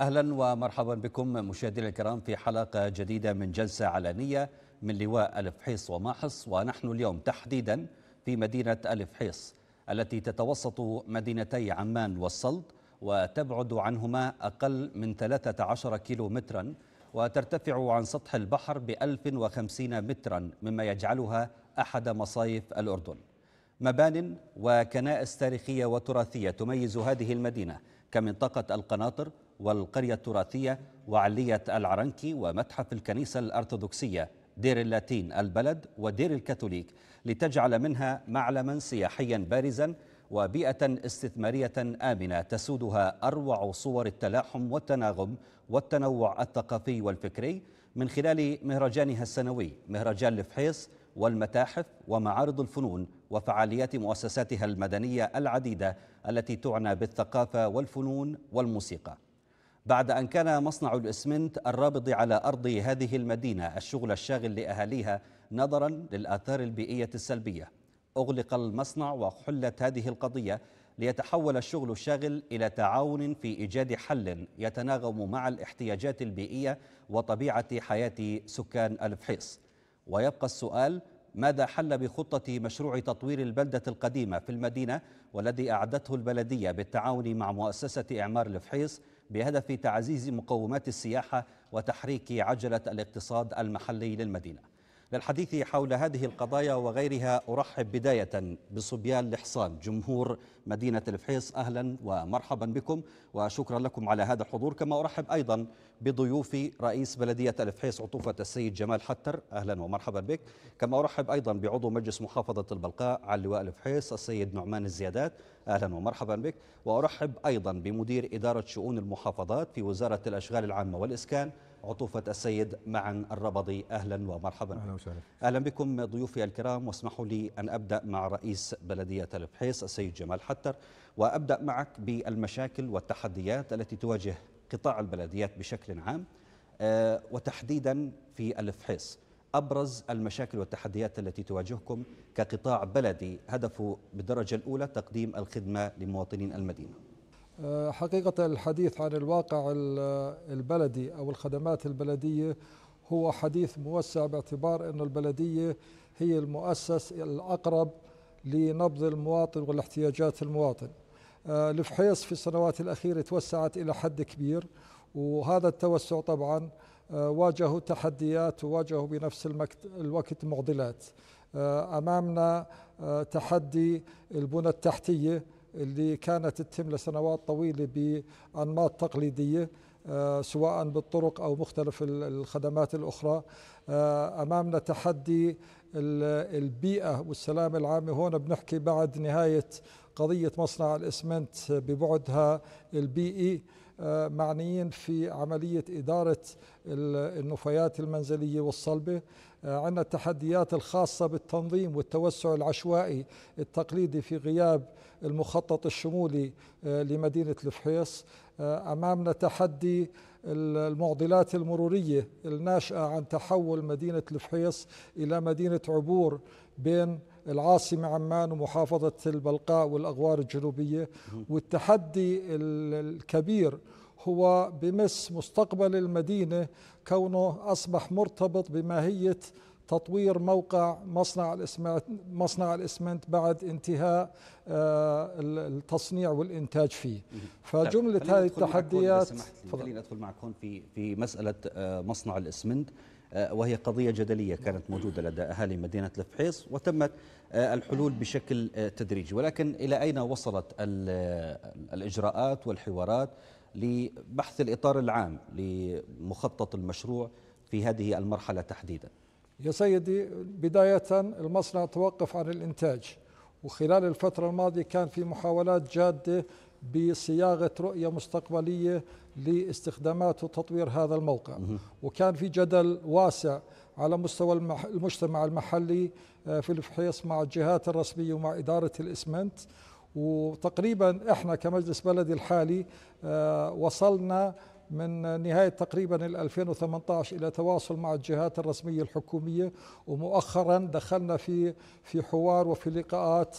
اهلا ومرحبا بكم مشاهدينا الكرام في حلقه جديده من جلسه علنيه من لواء الف حيص وماحص ونحن اليوم تحديدا في مدينه الف حيص التي تتوسط مدينتي عمان والصلد وتبعد عنهما اقل من 13 كيلو مترا وترتفع عن سطح البحر ب 1050 مترا مما يجعلها احد مصايف الاردن. مبان وكنائس تاريخيه وتراثيه تميز هذه المدينه كمنطقه القناطر والقرية التراثية وعلية العرنكي ومتحف الكنيسة الأرثوذكسية دير اللاتين البلد ودير الكاثوليك لتجعل منها معلما سياحيا بارزا وبيئة استثمارية آمنة تسودها أروع صور التلاحم والتناغم والتنوع الثقافي والفكري من خلال مهرجانها السنوي مهرجان الفحيص والمتاحف ومعارض الفنون وفعاليات مؤسساتها المدنية العديدة التي تعنى بالثقافة والفنون والموسيقى بعد أن كان مصنع الإسمنت الرابض على أرض هذه المدينة الشغل الشاغل لأهاليها نظرا للآثار البيئية السلبية أغلق المصنع وحلت هذه القضية ليتحول الشغل الشاغل إلى تعاون في إيجاد حل يتناغم مع الاحتياجات البيئية وطبيعة حياة سكان الفحيص ويبقى السؤال ماذا حل بخطة مشروع تطوير البلدة القديمة في المدينة والذي أعدته البلدية بالتعاون مع مؤسسة إعمار الفحيص بهدف تعزيز مقومات السياحة وتحريك عجلة الاقتصاد المحلي للمدينة للحديث حول هذه القضايا وغيرها أرحب بداية بصبيان الحصان جمهور مدينة الفحيص أهلا ومرحبا بكم وشكرا لكم على هذا الحضور كما أرحب أيضا بضيوفي رئيس بلدية الفحيص عطوفة السيد جمال حتر أهلا ومرحبا بك كما أرحب أيضا بعضو مجلس محافظة البلقاء على لواء الفحيص السيد نعمان الزيادات أهلا ومرحبا بك وأرحب أيضا بمدير إدارة شؤون المحافظات في وزارة الأشغال العامة والإسكان عطوفة السيد معا الربضي أهلا ومرحبا أهلا وسهلا أهلا بكم ضيوفي الكرام واسمحوا لي أن أبدأ مع رئيس بلدية البحيص السيد جمال حتر وأبدأ معك بالمشاكل والتحديات التي تواجه قطاع البلديات بشكل عام آه، وتحديدا في الفحيص أبرز المشاكل والتحديات التي تواجهكم كقطاع بلدي هدفه بالدرجة الأولى تقديم الخدمة لمواطنين المدينة حقيقة الحديث عن الواقع البلدي أو الخدمات البلدية هو حديث موسع باعتبار أن البلدية هي المؤسس الأقرب لنبض المواطن والاحتياجات المواطن الفحيص آه، في السنوات الأخيرة توسعت إلى حد كبير وهذا التوسع طبعا آه، واجهوا تحديات وواجهوا بنفس الوقت معضلات آه، أمامنا تحدي البنى التحتية اللي كانت تتم لسنوات طويلة بأنماط تقليدية آه، سواء بالطرق أو مختلف الخدمات الأخرى آه، أمامنا تحدي البيئة والسلامة العامة هون بنحكي بعد نهاية قضية مصنع الإسمنت ببعدها البيئي آه، معنيين في عملية إدارة النفايات المنزلية والصلبة عندنا التحديات الخاصة بالتنظيم والتوسع العشوائي التقليدي في غياب المخطط الشمولي آه، لمدينة الفحيص آه، أمامنا تحدي المعضلات المرورية الناشئة عن تحول مدينة الفحيص إلى مدينة عبور بين العاصمة عمان ومحافظة البلقاء والأغوار الجنوبية والتحدي الكبير هو بمس مستقبل المدينة كونه أصبح مرتبط بماهية تطوير موقع مصنع الاسمنت مصنع الاسمنت بعد انتهاء آه، التصنيع والانتاج فيه فجمله طيب، هذه التحديات خليني ادخل معك هون في في مساله آه، مصنع الاسمنت آه، وهي قضيه جدليه كانت موجوده لدى اهالي مدينه الفحيص وتمت الحلول بشكل تدريجي ولكن الى اين وصلت الاجراءات والحوارات لبحث الإطار العام لمخطط المشروع في هذه المرحلة تحديدا يا سيدي بداية المصنع توقف عن الإنتاج وخلال الفترة الماضية كان في محاولات جادة بصياغة رؤية مستقبلية لاستخدامات وتطوير هذا الموقع وكان في جدل واسع على مستوى المجتمع المحلي آه، في الفحيص مع الجهات الرسمية ومع إدارة الإسمنت وتقريبا احنا كمجلس بلدي الحالي آه، وصلنا من نهاية تقريبا 2018 إلى تواصل مع الجهات الرسمية الحكومية ومؤخرا دخلنا في في حوار وفي لقاءات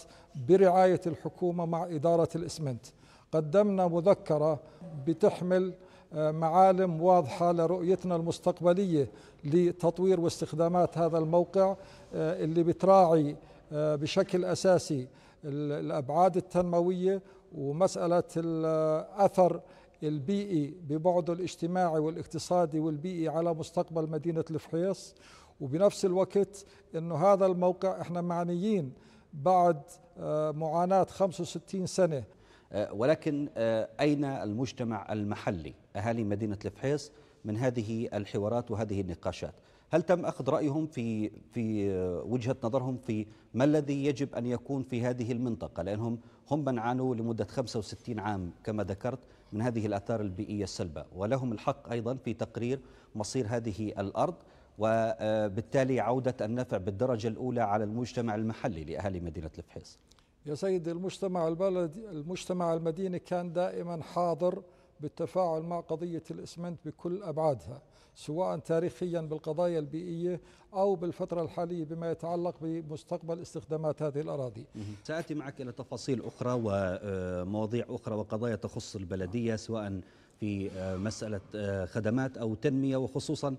برعاية الحكومة مع إدارة الإسمنت قدمنا مذكرة بتحمل آه، معالم واضحة لرؤيتنا المستقبلية لتطوير واستخدامات هذا الموقع آه، اللي بتراعي بشكل أساسي الأبعاد التنموية ومسألة الأثر البيئي ببعده الاجتماعي والاقتصادي والبيئي على مستقبل مدينة الفحيص وبنفس الوقت أنه هذا الموقع إحنا معنيين بعد آه، معاناة 65 سنة آه، ولكن آه، أين المجتمع المحلي أهالي مدينة الفحيص من هذه الحوارات وهذه النقاشات هل تم أخذ رأيهم في في وجهة نظرهم في ما الذي يجب أن يكون في هذه المنطقة لأنهم هم من عانوا لمدة 65 عام كما ذكرت من هذه الآثار البيئية السلبة ولهم الحق أيضا في تقرير مصير هذه الأرض وبالتالي عودة النفع بالدرجة الأولى على المجتمع المحلي لأهالي مدينة الفحيص يا سيدي المجتمع البلدي المجتمع المديني كان دائما حاضر بالتفاعل مع قضية الإسمنت بكل أبعادها سواء تاريخيا بالقضايا البيئية أو بالفترة الحالية بما يتعلق بمستقبل استخدامات هذه الأراضي سأتي معك إلى تفاصيل أخرى ومواضيع آه، أخرى وقضايا تخص البلدية سواء في آه، مسألة آه، خدمات أو تنمية وخصوصا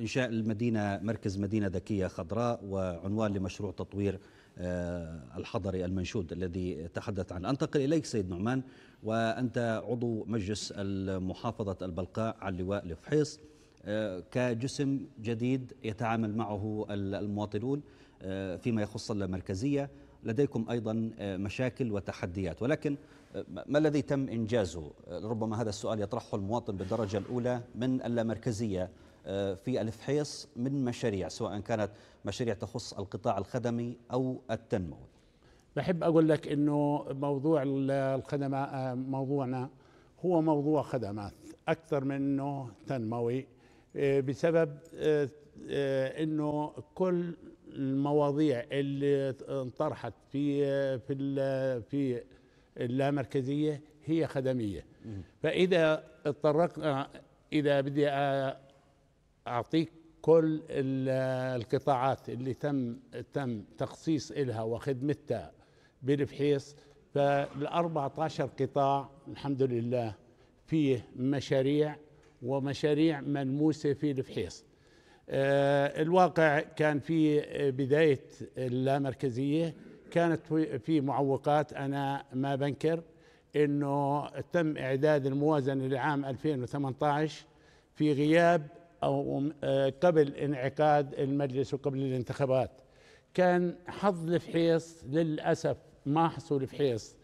إنشاء المدينة مركز مدينة ذكية خضراء وعنوان لمشروع تطوير آه، الحضري المنشود الذي تحدث عنه أنتقل إليك سيد نعمان وأنت عضو مجلس المحافظة البلقاء على اللواء الفحيص آه، كجسم جديد يتعامل معه المواطنون آه، فيما يخص اللامركزية لديكم أيضا مشاكل وتحديات ولكن ما الذي تم إنجازه ربما هذا السؤال يطرحه المواطن بالدرجة الأولى من اللامركزية في الفحيص من مشاريع سواء كانت مشاريع تخص القطاع الخدمي أو التنموي بحب أقول لك أنه موضوع الخدمة آه، موضوعنا هو موضوع خدمات أكثر منه تنموي آه، بسبب آه، أنه كل المواضيع اللي انطرحت في في في اللامركزيه هي خدميه فاذا تطرقنا اذا بدي اعطيك كل القطاعات اللي تم تم تخصيص إلها وخدمتها بالفحيص فال 14 قطاع الحمد لله فيه مشاريع ومشاريع ملموسة في الفحيص آه، الواقع كان في بداية اللامركزية كانت في معوقات أنا ما بنكر أنه تم إعداد الموازنة لعام 2018 في غياب أو قبل انعقاد المجلس وقبل الانتخابات كان حظ الفحيص للأسف ما حصول فحيص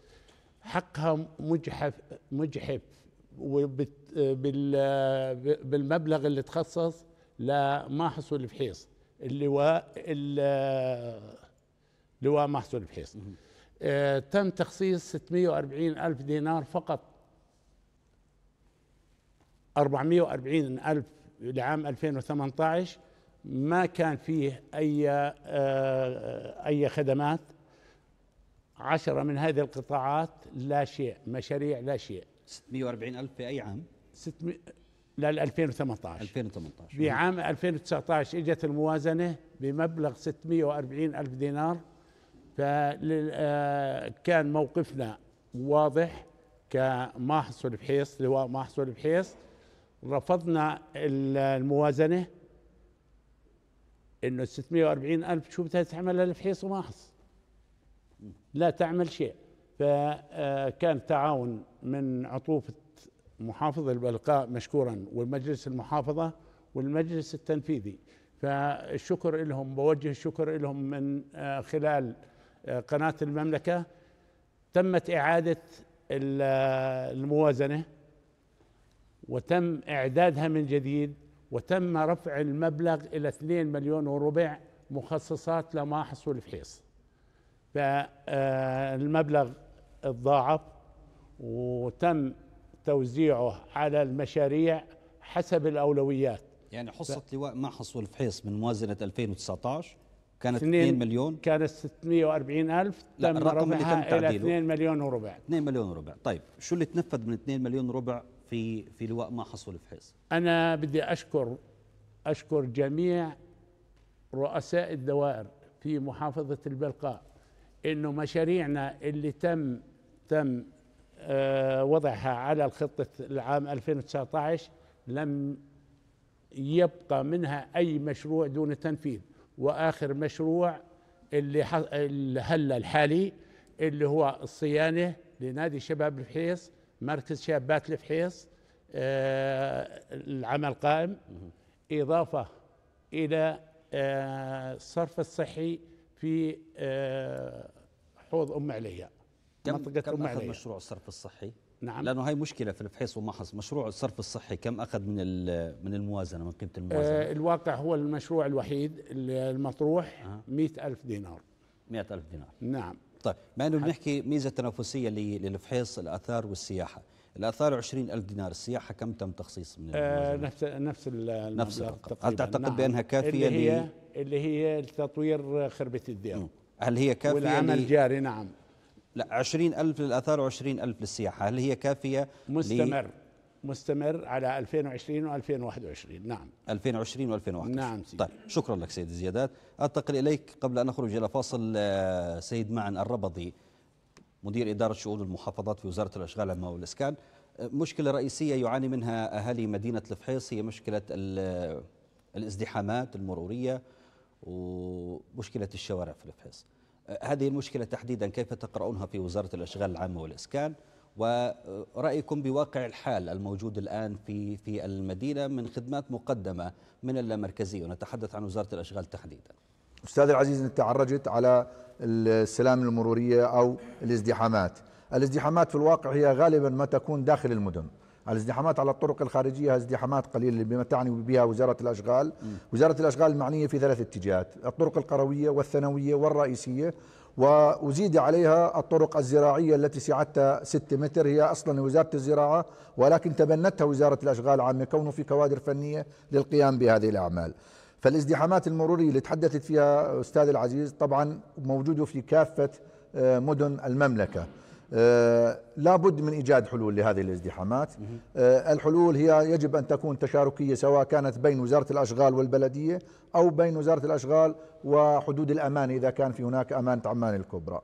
حقها مجحف مجحف بالمبلغ اللي تخصص لما حصول فحيص اللواء اللواء ما حصول فحيص آه، تم تخصيص 640 ألف دينار فقط 440 ألف لعام 2018 ما كان فيه أي آه، آه، أي خدمات عشرة من هذه القطاعات لا شيء مشاريع لا شيء 640 ألف في أي عام؟ 600 لا 2018 2018 في عام 2019 اجت الموازنة بمبلغ 640 ألف دينار فكان آه، موقفنا واضح كمحصل بحيص لواء محصل بحيص رفضنا الموازنة انه ال 640 ألف شو بدها تعمل للفحيص وماحص لا تعمل شيء فكان آه، تعاون من عطوفة محافظ البلقاء مشكورا والمجلس المحافظة والمجلس التنفيذي فالشكر لهم بوجه الشكر لهم من آه، خلال آه، قناة المملكة تمت إعادة الموازنة وتم إعدادها من جديد وتم رفع المبلغ إلى 2 مليون وربع مخصصات لما حصل في حيص فالمبلغ الضاعف وتم توزيعه على المشاريع حسب الأولويات يعني حصة ف... لواء حصول الفحيص من موازنة 2019 كانت 2 مليون كانت 640 ألف تم رفعها إلى 2 مليون وربع 2 مليون وربع طيب شو اللي تنفذ من 2 مليون وربع في في لواء ما حصل في حيص انا بدي اشكر اشكر جميع رؤساء الدوائر في محافظه البلقاء انه مشاريعنا اللي تم تم آه، وضعها على الخطه العام 2019 لم يبقى منها اي مشروع دون تنفيذ واخر مشروع اللي هلا الحالي اللي هو الصيانه لنادي شباب الحيص مركز شابات الفحيص آه، العمل قائم إضافة إلى الصرف آه، الصحي في آه، حوض أم عليا منطقة كم أم عليا مشروع الصرف الصحي؟ نعم لانه هاي مشكله في الفحيص ومحص مشروع الصرف الصحي كم اخذ من من الموازنه من قيمه الموازنه آه الواقع هو المشروع الوحيد المطروح آه. مئة ألف دينار مئة ألف دينار نعم طيب مع انه بنحكي ميزه تنافسيه للفحيص الاثار والسياحه الاثار 20000 دينار السياحه كم تم تخصيص من آه نفس نفس نفس هل تعتقد نعم. بانها كافيه اللي هي اللي هي لتطوير خربه الدير هل هي كافيه والعمل الجاري نعم لا 20000 للاثار و20000 للسياحه هل هي كافيه مستمر مستمر على 2020 و2021 نعم 2020 و2021 نعم طيب، سيدي. طيب شكرا لك سيد زيادات أنتقل إليك قبل أن نخرج إلى فاصل آه، سيد معن الربضي مدير إدارة شؤون المحافظات في وزارة الأشغال العامة والإسكان آه، مشكلة رئيسية يعاني منها أهالي مدينة الفحيص هي مشكلة الازدحامات المرورية ومشكلة الشوارع في الفحيص آه، هذه المشكلة تحديدا كيف تقرؤونها في وزارة الأشغال العامة والإسكان؟ ورأيكم بواقع الحال الموجود الآن في في المدينة من خدمات مقدمة من اللامركزية ونتحدث عن وزارة الأشغال تحديدا أستاذ العزيز أنت عرجت على السلام المرورية أو الازدحامات الازدحامات في الواقع هي غالبا ما تكون داخل المدن الازدحامات على الطرق الخارجية ازدحامات قليلة بما تعني بها وزارة الأشغال م. وزارة الأشغال المعنية في ثلاث اتجاهات الطرق القروية والثانوية والرئيسية وأزيد عليها الطرق الزراعية التي سعتها 6 متر هي أصلا وزارة الزراعة ولكن تبنتها وزارة الأشغال العامة كونه في كوادر فنية للقيام بهذه الأعمال فالازدحامات المرورية اللي تحدثت فيها أستاذ العزيز طبعا موجودة في كافة آه، مدن المملكة آه، لابد من إيجاد حلول لهذه الازدحامات آه، الحلول هي يجب أن تكون تشاركية سواء كانت بين وزارة الأشغال والبلدية أو بين وزارة الأشغال وحدود الأمان إذا كان في هناك أمانة عمان الكبرى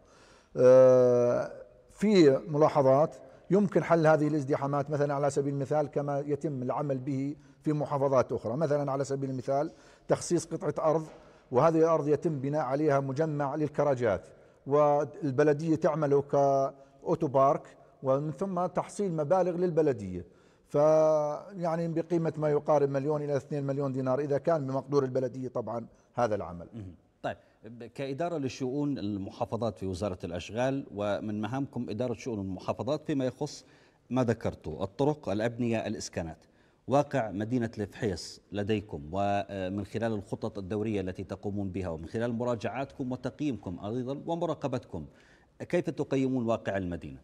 آه، في ملاحظات يمكن حل هذه الازدحامات مثلا على سبيل المثال كما يتم العمل به في محافظات أخرى مثلا على سبيل المثال تخصيص قطعة أرض وهذه الأرض يتم بناء عليها مجمع للكراجات والبلدية تعمل ك أوتو بارك ومن ثم تحصيل مبالغ للبلدية فيعني بقيمة ما يقارب مليون إلى 2 مليون دينار إذا كان بمقدور البلدية طبعا هذا العمل طيب كإدارة لشؤون المحافظات في وزارة الأشغال ومن مهامكم إدارة شؤون المحافظات فيما يخص ما ذكرته الطرق الأبنية الإسكانات واقع مدينة الفحيص لديكم ومن خلال الخطط الدورية التي تقومون بها ومن خلال مراجعاتكم وتقييمكم أيضا ومراقبتكم كيف تقيمون واقع المدينه؟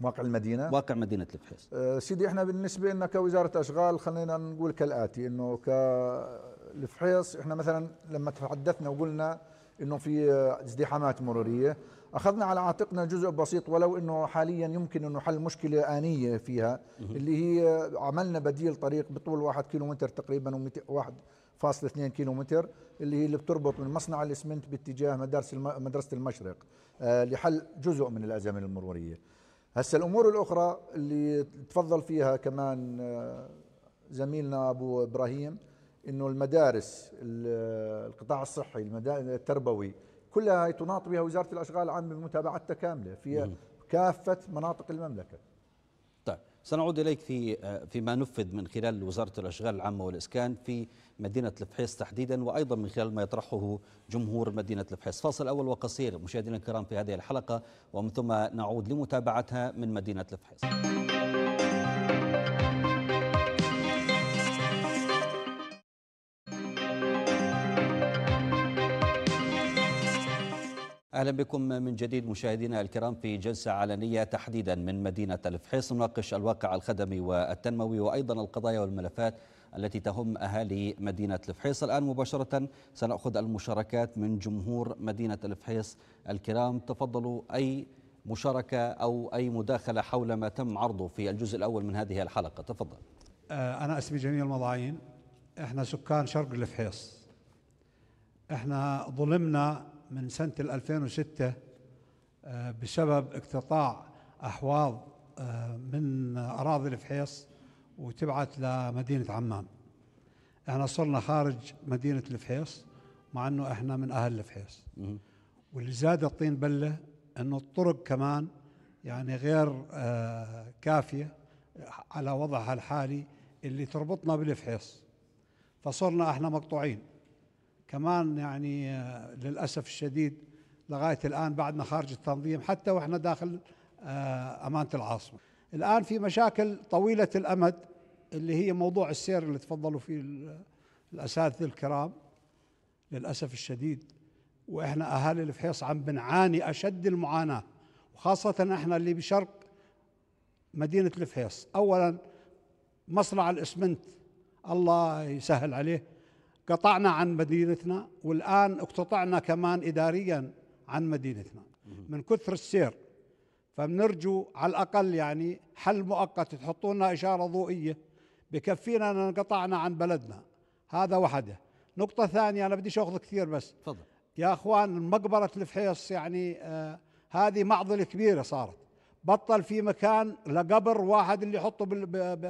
واقع المدينه؟ واقع مدينه البحيث. أه سيدي احنا بالنسبه لنا كوزاره اشغال خلينا نقول كالاتي انه كالفحيص احنا مثلا لما تحدثنا وقلنا انه في ازدحامات مروريه اخذنا على عاتقنا جزء بسيط ولو انه حاليا يمكن انه حل مشكله انيه فيها اللي هي عملنا بديل طريق بطول 1 كيلومتر تقريبا و1.2 كيلومتر اللي هي اللي بتربط من مصنع الاسمنت باتجاه مدارس مدرسه المشرق آه، لحل جزء من الازمه المروريه هسه الامور الاخرى اللي تفضل فيها كمان آه، زميلنا ابو ابراهيم انه المدارس القطاع الصحي التربوي كلها هي تناط بها وزاره الاشغال العامه بمتابعتها كامله في كافه مناطق المملكه طيب سنعود اليك في آه، فيما نفذ من خلال وزاره الاشغال العامه والاسكان في مدينة الفحيص تحديدا وأيضا من خلال ما يطرحه جمهور مدينة الفحيص فاصل أول وقصير مشاهدينا الكرام في هذه الحلقة ومن ثم نعود لمتابعتها من مدينة الفحيص اهلا بكم من جديد مشاهدينا الكرام في جلسه علنيه تحديدا من مدينه الفحيص نناقش الواقع الخدمي والتنموي وايضا القضايا والملفات التي تهم أهالي مدينة الفحيص الآن مباشرة سنأخذ المشاركات من جمهور مدينة الفحيص الكرام تفضلوا أي مشاركة أو أي مداخلة حول ما تم عرضه في الجزء الأول من هذه الحلقة تفضل آه، أنا اسمي جميل مضاعين إحنا سكان شرق الفحيص إحنا ظلمنا من سنة 2006 آه، بسبب اقتطاع أحواض آه، من أراضي الفحيص وتبعت لمدينة عمان احنا صرنا خارج مدينة الفحيص مع انه احنا من اهل الفحيص واللي زاد الطين بلة انه الطرق كمان يعني غير آه كافية على وضعها الحالي اللي تربطنا بالفحيص فصرنا احنا مقطوعين كمان يعني آه للأسف الشديد لغاية الآن بعدنا خارج التنظيم حتى وإحنا داخل آه أمانة العاصمة الآن في مشاكل طويلة الأمد اللي هي موضوع السير اللي تفضلوا فيه الأساتذة الكرام للأسف الشديد وإحنا أهالي الفحيص عم بنعاني أشد المعاناة وخاصة إحنا اللي بشرق مدينة الفحيص أولا مصنع الإسمنت الله يسهل عليه قطعنا عن مدينتنا والآن اقتطعنا كمان إداريا عن مدينتنا من كثر السير فبنرجو على الأقل يعني حل مؤقت تحطوا لنا إشارة ضوئية بكفينا أن انقطعنا عن بلدنا هذا وحده نقطة ثانية أنا بديش أخذ كثير بس تفضل يا أخوان مقبرة الفحيص يعني آه هذه معضلة كبيرة صارت بطل في مكان لقبر واحد اللي يحطه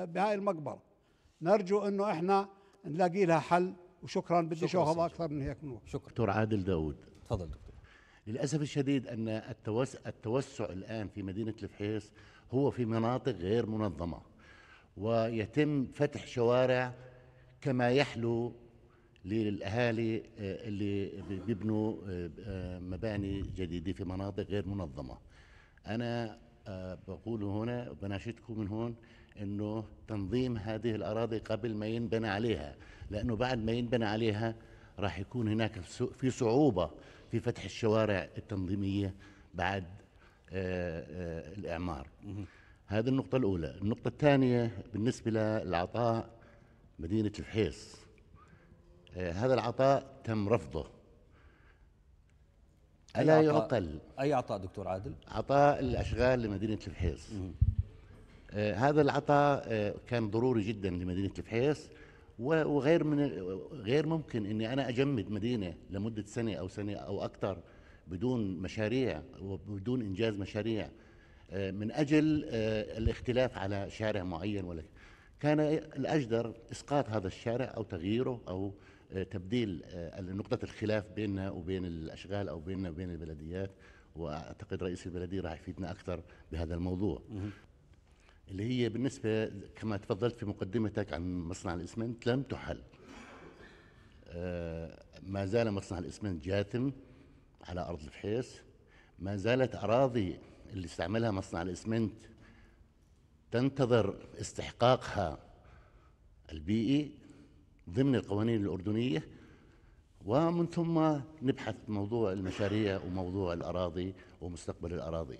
بهاي المقبرة نرجو أنه إحنا نلاقي لها حل وشكرا بديش أخذ أكثر من هيك من وقت شكرا دكتور عادل داود تفضل دكتور للأسف الشديد أن التوسع الآن في مدينة الفحيص هو في مناطق غير منظمة ويتم فتح شوارع كما يحلو للأهالي آه، اللي بيبنوا آه، آه، مباني جديدة في مناطق غير منظمة أنا بقول هنا وبناشدكم من هون انه تنظيم هذه الاراضي قبل ما ينبنى عليها لانه بعد ما ينبنى عليها راح يكون هناك في صعوبه في فتح الشوارع التنظيميه بعد آه، آه، الاعمار هذه النقطه الاولى النقطه الثانيه بالنسبه للعطاء مدينه الحيص آه، هذا العطاء تم رفضه ألا يعقل أي عطاء دكتور عادل؟ عطاء الأشغال لمدينة الفحيص هذا العطاء كان ضروري جدا لمدينة الفحيص وغير من غير ممكن اني انا اجمد مدينه لمده سنه او سنه او اكثر بدون مشاريع وبدون انجاز مشاريع آه، من اجل آه، الاختلاف على شارع معين ولا كان الاجدر اسقاط هذا الشارع او تغييره او آه، تبديل نقطه الخلاف بيننا وبين الاشغال او بيننا وبين البلديات واعتقد رئيس البلديه راح يفيدنا اكثر بهذا الموضوع اللي هي بالنسبة كما تفضلت في مقدمتك عن مصنع الإسمنت لم تحل آه، ما زال مصنع الإسمنت جاثم على أرض الفحيص ما زالت أراضي اللي استعملها مصنع الإسمنت تنتظر استحقاقها البيئي ضمن القوانين الأردنية ومن ثم نبحث موضوع المشاريع وموضوع الأراضي ومستقبل الأراضي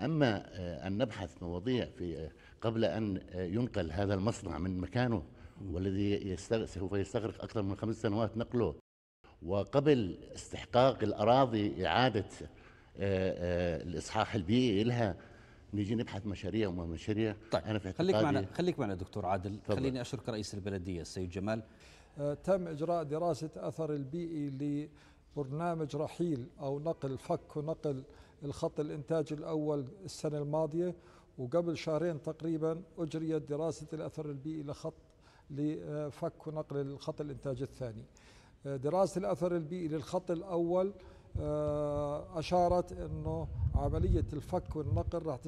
أما آه، أن نبحث مواضيع في آه، قبل أن آه، ينقل هذا المصنع من مكانه والذي سوف يستغرق أكثر من خمس سنوات نقله وقبل استحقاق الأراضي إعادة الإصحاح البيئي لها نيجي نبحث مشاريع وما مشاريع طيب أنا في خليك معنا خليك معنا دكتور عادل طبعا. خليني أشرك رئيس البلدية السيد جمال تم إجراء دراسة أثر البيئي لبرنامج رحيل أو نقل فك ونقل الخط الإنتاج الأول السنة الماضية وقبل شهرين تقريبا أجريت دراسة الأثر البيئي لخط لفك ونقل الخط الإنتاج الثاني آه، دراسة الأثر البيئي للخط الأول آه، أشارت أنه عملية الفك والنقل راح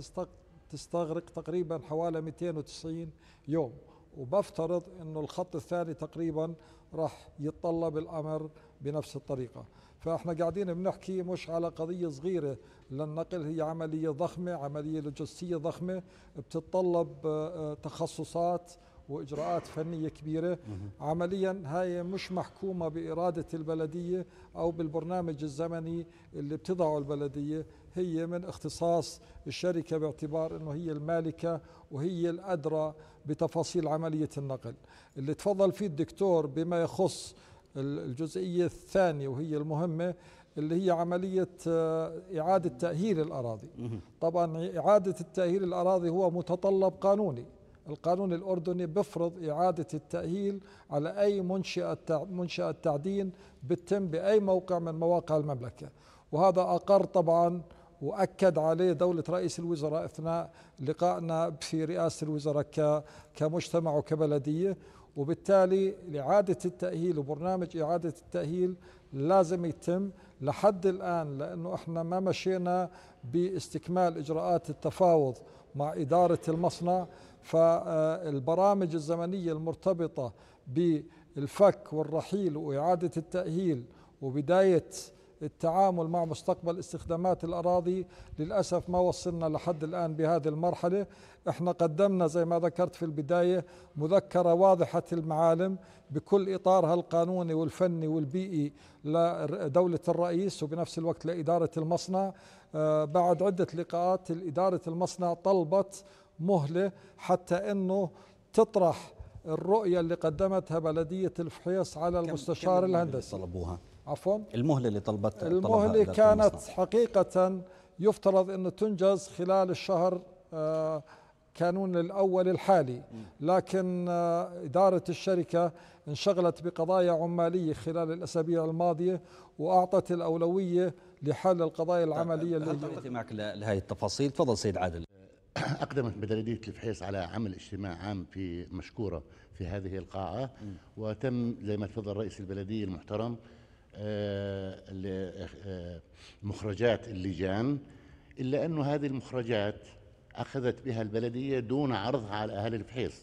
تستغرق تقريبا حوالي 290 يوم وبفترض أنه الخط الثاني تقريبا راح يتطلب الأمر بنفس الطريقة فاحنا قاعدين بنحكي مش على قضية صغيرة للنقل هي عملية ضخمة عملية لوجستية ضخمة بتتطلب آه، آه، تخصصات واجراءات فنيه كبيره عمليا هاي مش محكومه باراده البلديه او بالبرنامج الزمني اللي بتضعه البلديه هي من اختصاص الشركه باعتبار انه هي المالكه وهي الادرى بتفاصيل عمليه النقل اللي تفضل فيه الدكتور بما يخص الجزئية الثانية وهي المهمة اللي هي عملية آه، إعادة تأهيل الأراضي طبعا إعادة التأهيل الأراضي هو متطلب قانوني القانون الأردني بفرض إعادة التأهيل على أي منشأة منشأة تعدين بتتم بأي موقع من مواقع المملكة وهذا أقر طبعا واكد عليه دوله رئيس الوزراء اثناء لقائنا في رئاسه الوزراء كمجتمع وكبلديه وبالتالي لإعادة التأهيل وبرنامج إعادة التأهيل لازم يتم لحد الآن لأنه إحنا ما مشينا باستكمال إجراءات التفاوض مع إدارة المصنع فالبرامج الزمنية المرتبطة بالفك والرحيل وإعادة التأهيل وبداية التعامل مع مستقبل استخدامات الأراضي للأسف ما وصلنا لحد الآن بهذه المرحلة احنا قدمنا زي ما ذكرت في البداية مذكرة واضحة المعالم بكل إطارها القانوني والفني والبيئي لدولة الرئيس وبنفس الوقت لإدارة المصنع آه، بعد عدة لقاءات إدارة المصنع طلبت مهلة حتى أنه تطرح الرؤية اللي قدمتها بلدية الفحيص على المستشار الهندسي طلبوها عفوا المهله اللي طلبت المهله كانت المصنع. حقيقه يفترض انه تنجز خلال الشهر آه، كانون الأول الحالي لكن آه، إدارة الشركة انشغلت بقضايا عمالية خلال الأسابيع الماضية وأعطت الأولوية لحل القضايا طيب، العملية اللي معك لهذه التفاصيل تفضل سيد عادل أقدمت بلدية الفحيص على عمل اجتماع عام في مشكورة في هذه القاعة وتم زي ما تفضل رئيس البلدية المحترم آه، آه، مخرجات اللجان إلا أن هذه المخرجات أخذت بها البلدية دون عرضها على أهالي الفحيص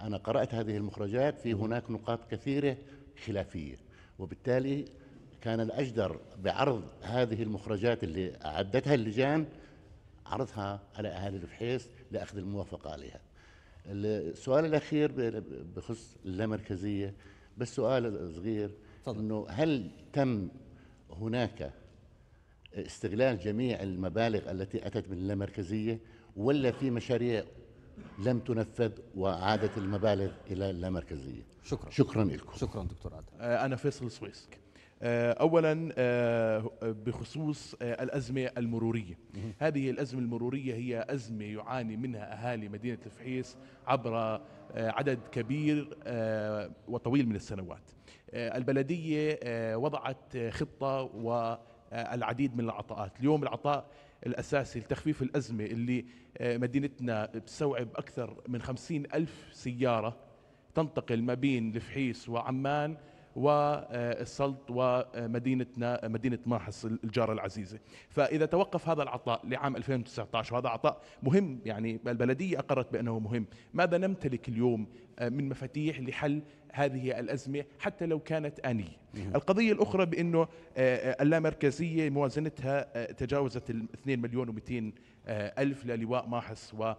أنا قرأت هذه المخرجات في هناك نقاط كثيرة خلافية وبالتالي كان الأجدر بعرض هذه المخرجات اللي أعدتها اللجان عرضها على أهالي الفحيص لأخذ الموافقة عليها السؤال الأخير بخص اللامركزية بس سؤال صغير انه هل تم هناك استغلال جميع المبالغ التي اتت من اللامركزيه ولا في مشاريع لم تنفذ وعادت المبالغ الى اللامركزيه شكرا شكرا لكم شكرا دكتور عادل آه، انا فيصل سويس آه، اولا آه، بخصوص الازمه المروريه هذه الازمه المروريه هي ازمه يعاني منها اهالي مدينه الفحيص عبر عدد كبير وطويل من السنوات آه، البلدية آه، وضعت خطة والعديد من العطاءات اليوم العطاء الأساسي لتخفيف الأزمة اللي آه، مدينتنا بتستوعب أكثر من خمسين ألف سيارة تنتقل ما بين الفحيس وعمان والسلط ومدينتنا مدينة ماحص الجارة العزيزة فإذا توقف هذا العطاء لعام 2019 وهذا عطاء مهم يعني البلدية أقرت بأنه مهم ماذا نمتلك اليوم آه، من مفاتيح لحل هذه الأزمة حتى لو كانت آنية القضية الأخرى بأنه آه، آه، اللامركزية موازنتها تجاوزت 2 مليون و ألف للواء ماحص و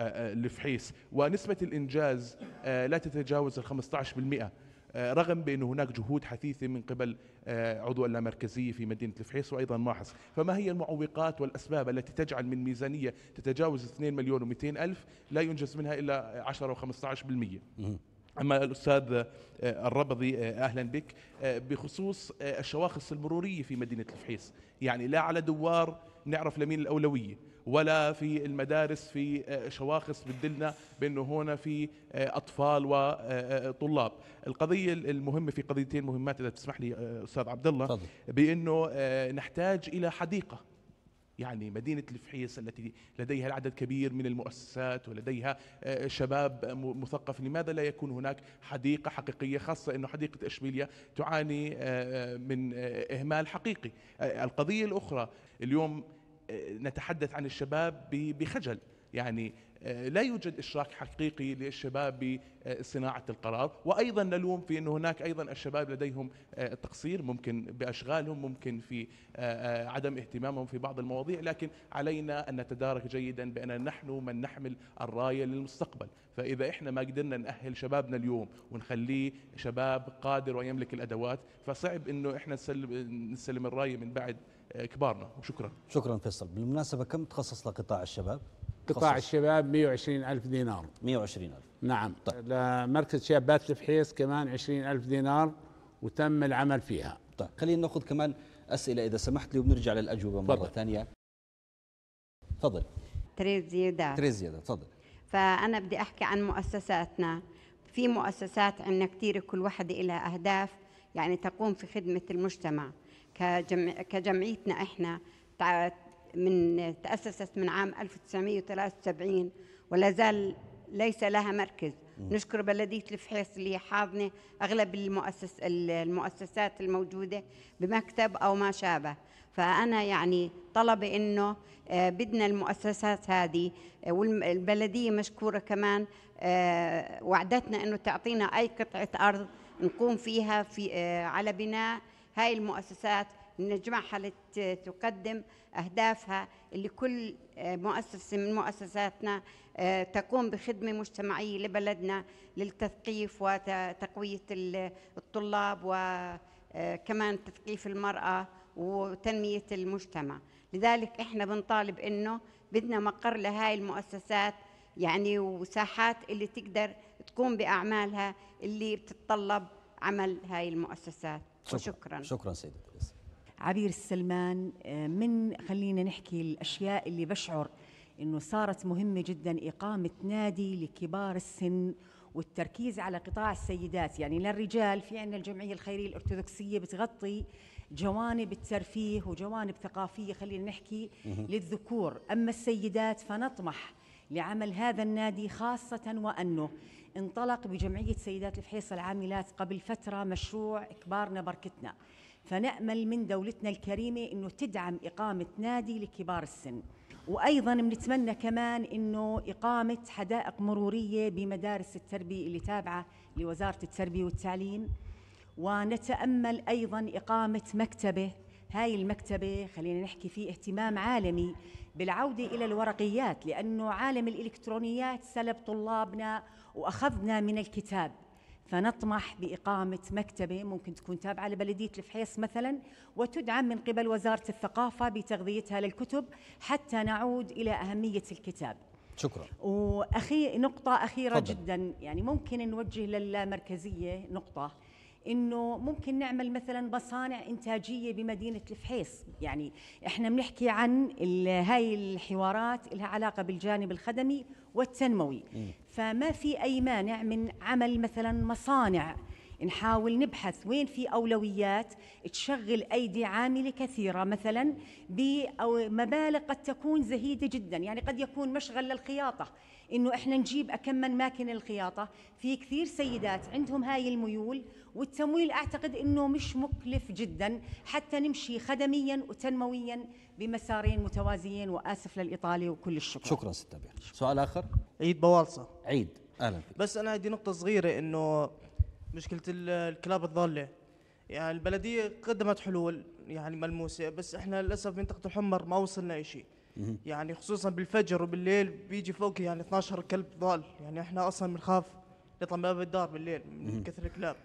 الفحيص ونسبة الإنجاز لا تتجاوز ال 15% آه، رغم بأن هناك جهود حثيثة من قبل آه، عضو اللامركزية في مدينة الفحيص وأيضا ماحص فما هي المعوقات والأسباب التي تجعل من ميزانية تتجاوز 2 مليون و200 ألف لا ينجز منها إلا 10 و15% أما الأستاذ آه، الربضي أهلا بك بخصوص الشواخص المرورية في مدينة الفحيص يعني لا على دوار نعرف لمين الأولوية ولا في المدارس في آه، شواخص بتدلنا بانه هنا في آه، اطفال وطلاب آه، القضيه المهمه في قضيتين مهمات اذا تسمح لي استاذ عبد الله بانه نحتاج الى حديقه يعني مدينة الفحيص التي لديها العدد كبير من المؤسسات ولديها شباب مثقف لماذا لا يكون هناك حديقة حقيقية خاصة أن حديقة إشبيلية تعاني من إهمال حقيقي القضية الأخرى اليوم آه، نتحدث عن الشباب بخجل يعني آه، لا يوجد اشراك حقيقي للشباب بصناعه القرار وايضا نلوم في انه هناك ايضا الشباب لديهم آه، تقصير ممكن باشغالهم ممكن في عدم اهتمامهم في بعض المواضيع لكن علينا ان نتدارك جيدا باننا نحن من نحمل الرايه للمستقبل فاذا احنا ما قدرنا ناهل شبابنا اليوم ونخليه شباب قادر ويملك الادوات فصعب انه احنا نسلم الرايه من بعد كبارنا وشكرا شكرا فيصل بالمناسبة كم تخصص لقطاع الشباب؟ قطاع الشباب 120 ألف دينار 120 ألف نعم طيب. لمركز شابات الفحيص كمان 20 ألف دينار وتم العمل فيها طيب خلينا ناخذ كمان أسئلة إذا سمحت لي وبنرجع للأجوبة مرة ثانية تفضل تريز زيادات تريز زيادات تفضل فأنا بدي أحكي عن مؤسساتنا في مؤسسات عندنا كثير كل واحدة لها أهداف يعني تقوم في خدمة المجتمع كجمع كجمعيتنا احنا من تأسست من عام 1973 ولا زال ليس لها مركز نشكر بلدية الفحيص اللي حاضنة أغلب المؤسس المؤسسات الموجودة بمكتب أو ما شابه فأنا يعني طلبة إنه آه، بدنا المؤسسات هذه آه، والبلدية مشكورة كمان آه، وعدتنا إنه تعطينا أي قطعة أرض نقوم فيها في على بناء هاي المؤسسات نجمعها لتقدم أهدافها اللي كل آه، مؤسسة من مؤسساتنا آه، تقوم بخدمة مجتمعية لبلدنا للتثقيف وتقوية الطلاب وكمان آه، تثقيف المرأة وتنمية المجتمع لذلك احنا بنطالب انه بدنا مقر لهاي المؤسسات يعني وساحات اللي تقدر تقوم بأعمالها اللي بتتطلب عمل هاي المؤسسات شكرا شكرا سيدة عبير السلمان آه، من خلينا نحكي الأشياء اللي بشعر أنه صارت مهمة جدا إقامة نادي لكبار السن والتركيز على قطاع السيدات يعني للرجال في عندنا الجمعية الخيرية الأرثوذكسية بتغطي جوانب الترفيه وجوانب ثقافية خلينا نحكي للذكور أما السيدات فنطمح لعمل هذا النادي خاصة وأنه انطلق بجمعية سيدات الفحيصة العاملات قبل فترة مشروع كبارنا بركتنا فنأمل من دولتنا الكريمة أنه تدعم إقامة نادي لكبار السن وايضا بنتمنى كمان انه اقامه حدائق مروريه بمدارس التربيه اللي تابعه لوزاره التربيه والتعليم ونتامل ايضا اقامه مكتبه هاي المكتبة خلينا نحكي في اهتمام عالمي بالعودة إلى الورقيات لأنه عالم الإلكترونيات سلب طلابنا واخذنا من الكتاب فنطمح بإقامة مكتبة ممكن تكون تابعة لبلدية الفحيص مثلا وتدعم من قبل وزارة الثقافة بتغذيتها للكتب حتى نعود إلى أهمية الكتاب شكرا وأخي نقطة أخيرة فضل. جدا يعني ممكن نوجه للمركزية نقطة انه ممكن نعمل مثلا مصانع انتاجيه بمدينه الفحيص يعني احنا بنحكي عن هاي الحوارات لها علاقه بالجانب الخدمي والتنموي فما في اي مانع من عمل مثلا مصانع نحاول نبحث وين في أولويات تشغل أيدي عاملة كثيرة مثلا بمبالغ قد تكون زهيدة جدا يعني قد يكون مشغل للخياطة انه احنا نجيب من ماكن الخياطه في كثير سيدات عندهم هاي الميول والتمويل اعتقد انه مش مكلف جدا حتى نمشي خدميا وتنمويا بمسارين متوازيين واسف للاطاله وكل الشكر شكرا ست سؤال اخر عيد بوالصه عيد اهلا بس انا عندي نقطه صغيره انه مشكله الكلاب الضاله يعني البلديه قدمت حلول يعني ملموسه بس احنا للاسف منطقه الحمر ما وصلنا شيء يعني خصوصا بالفجر وبالليل بيجي فوق يعني 12 كلب ضال يعني احنا اصلا بنخاف نطلع من باب الدار بالليل من كثر الكلاب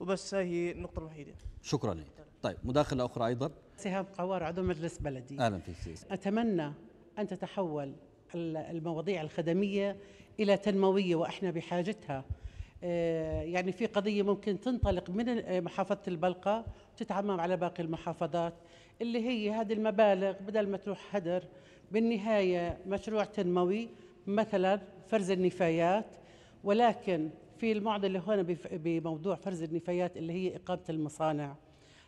وبس هي النقطه الوحيده شكرا لك طيب مداخله اخرى ايضا سهام قوار عضو مجلس بلدي اهلا فيك اتمنى ان تتحول المواضيع الخدميه الى تنمويه واحنا بحاجتها آه، يعني في قضية ممكن تنطلق من آه، محافظة البلقاء تتعمم على باقي المحافظات اللي هي هذه المبالغ بدل ما تروح هدر بالنهاية مشروع تنموي مثلا فرز النفايات ولكن في المعضلة هنا بموضوع فرز النفايات اللي هي إقامة المصانع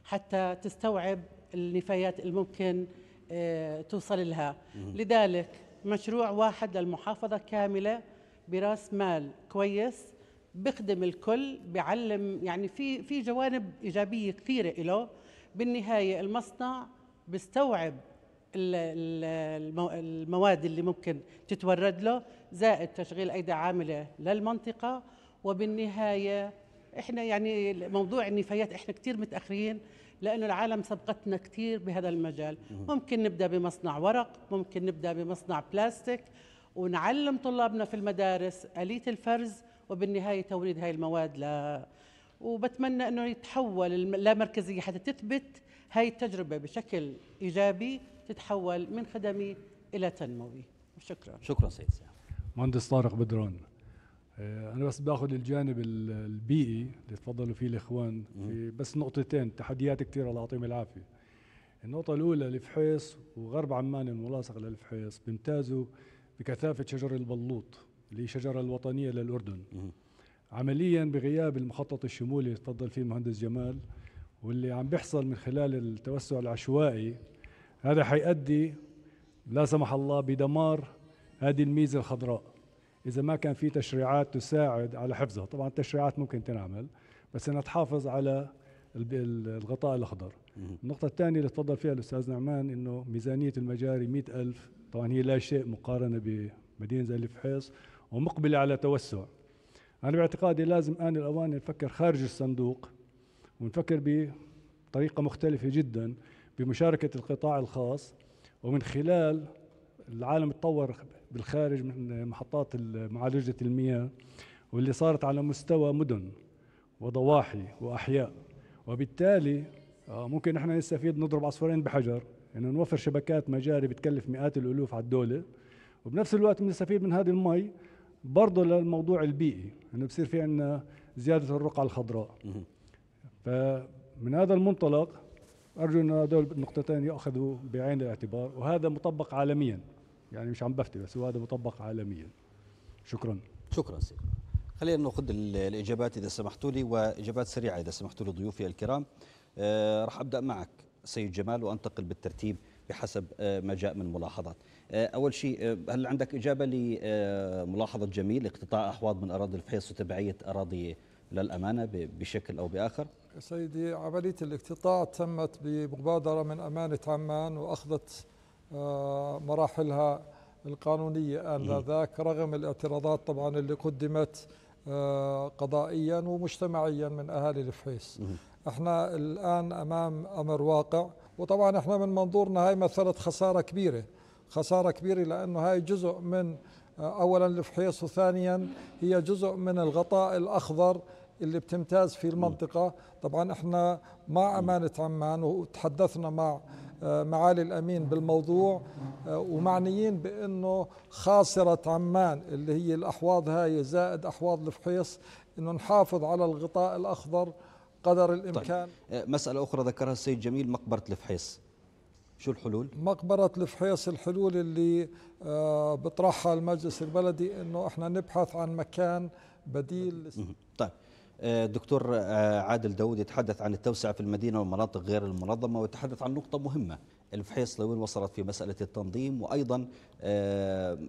حتى تستوعب النفايات الممكن آه، توصل لها لذلك مشروع واحد للمحافظة كاملة براس مال كويس بخدم الكل بيعلم يعني في في جوانب ايجابيه كثيره له بالنهايه المصنع بيستوعب المواد اللي ممكن تتورد له زائد تشغيل ايدي عامله للمنطقه وبالنهايه احنا يعني موضوع النفايات احنا كثير متاخرين لانه العالم سبقتنا كثير بهذا المجال ممكن نبدا بمصنع ورق ممكن نبدا بمصنع بلاستيك ونعلم طلابنا في المدارس اليه الفرز وبالنهايه توريد هاي المواد ل وبتمنى انه يتحول اللامركزيه حتى تثبت هاي التجربه بشكل ايجابي تتحول من خدمي الى تنموي شكرا شكرا سيد سام مهندس طارق بدران آه، انا بس باخذ الجانب البيئي اللي تفضلوا فيه الاخوان في بس نقطتين تحديات كثيره الله يعطيهم العافيه النقطة الأولى الفحيص وغرب عمان الملاصق للفحيص بيمتازوا بكثافة شجر البلوط للشجره الوطنيه للاردن عمليا بغياب المخطط الشمولي اللي تفضل فيه المهندس جمال واللي عم بيحصل من خلال التوسع العشوائي هذا حيؤدي لا سمح الله بدمار هذه الميزه الخضراء اذا ما كان في تشريعات تساعد على حفظها طبعا التشريعات ممكن تنعمل بس انها تحافظ على الغطاء الاخضر النقطه الثانيه اللي تفضل فيها الاستاذ نعمان انه ميزانيه المجاري مئة ألف طبعا هي لا شيء مقارنه بمدينه زي الفحيص ومقبلة على توسع أنا باعتقادي لازم آن الأوان نفكر خارج الصندوق ونفكر بطريقة مختلفة جدا بمشاركة القطاع الخاص ومن خلال العالم تطور بالخارج من محطات معالجة المياه واللي صارت على مستوى مدن وضواحي وأحياء وبالتالي آه، ممكن نحن نستفيد نضرب عصفورين بحجر انه نوفر شبكات مجاري بتكلف مئات الالوف على الدوله وبنفس الوقت بنستفيد من هذه المي برضه للموضوع البيئي انه يعني بصير في عندنا زياده الرقعه الخضراء فمن هذا المنطلق ارجو ان هذول النقطتين ياخذوا بعين الاعتبار وهذا مطبق عالميا يعني مش عم بفتي بس هذا مطبق عالميا شكرا شكرا سيدي خلينا ناخذ الاجابات اذا سمحتوا لي واجابات سريعه اذا سمحتوا لي ضيوفي الكرام أه راح ابدا معك سيد جمال وانتقل بالترتيب بحسب آه، ما جاء من ملاحظات آه، أول شيء آه، هل عندك إجابة لملاحظة جميل اقتطاع أحواض من أراضي الفحيص وتبعية أراضي للأمانة بشكل أو بآخر سيدي عملية الاقتطاع تمت بمبادرة من أمانة عمان وأخذت مراحلها القانونية آنذاك رغم الاعتراضات طبعا اللي قدمت قضائيا ومجتمعيا من أهالي الفحيص احنا الآن أمام أمر واقع وطبعا احنا من منظورنا هاي مثلت خساره كبيره خساره كبيره لانه هاي جزء من آه، اولا الفحيص وثانيا هي جزء من الغطاء الاخضر اللي بتمتاز في المنطقه طبعا احنا مع امانه عمان وتحدثنا مع آه، معالي الامين بالموضوع آه، ومعنيين بانه خاصره عمان اللي هي الاحواض هاي زائد احواض الفحيص انه نحافظ على الغطاء الاخضر قدر طيب، الإمكان طيب. مسألة أخرى ذكرها السيد جميل مقبرة الفحيص شو الحلول؟ مقبرة الفحيص الحلول اللي آه، بطرحها المجلس البلدي أنه احنا نبحث عن مكان بديل طيب آه، دكتور عادل داود يتحدث عن التوسعة في المدينة والمناطق غير المنظمة ويتحدث عن نقطة مهمة الفحيص لوين وصلت في مسألة التنظيم وأيضا